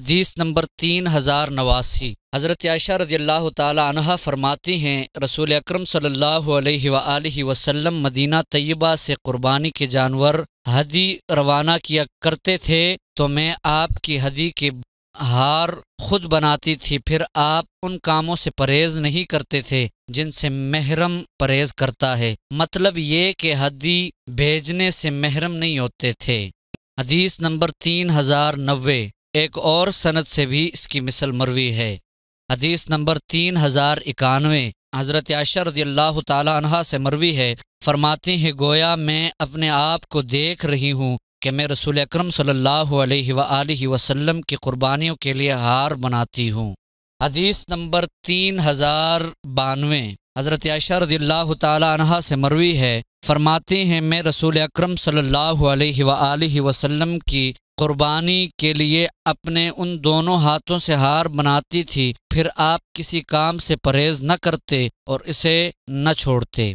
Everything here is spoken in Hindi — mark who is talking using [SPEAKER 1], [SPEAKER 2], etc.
[SPEAKER 1] हदीस नंबर तीन हज़ार नवासी हज़रत आयशा रज़ी अल्लाह तहा फरमाती हैं रसूल अक्रम वसल्लम मदीना तय्यबा से क़ुरबानी के जानवर हदी रवाना किया करते थे तो मैं आपकी हदी के हार खुद बनाती थी फिर आप उन कामों से परहेज नहीं करते थे जिनसे महरम परहेज करता है मतलब ये कि हदी भेजने से महरम नहीं होते थे हदीस नंबर तीन हज़ार नब्बे एक और सनत से भी इसकी मिसल मरवी है हदीस नंबर तीन हज़ार इक्यानवे हज़रत आशर रदी अल्लाह तहा से मरवी है फरमाती हैं गोया मैं अपने आप को देख रही हूँ कि मैं रसूल अक्रम सल्लल्लाहु अलैहि वसल्लम की क़ुरबानियों के लिए हार बनाती हूँ हदीस नंबर तीन हज़ार बानवे हज़रत आशर रदी से मरवी है फरमाती हैं मैं रसूल अक्रम सल्लल्लाहु अलैहि वसल्लम की कुर्बानी के लिए अपने उन दोनों हाथों से हार बनाती थी फिर आप किसी काम से परहेज न करते और इसे न छोड़ते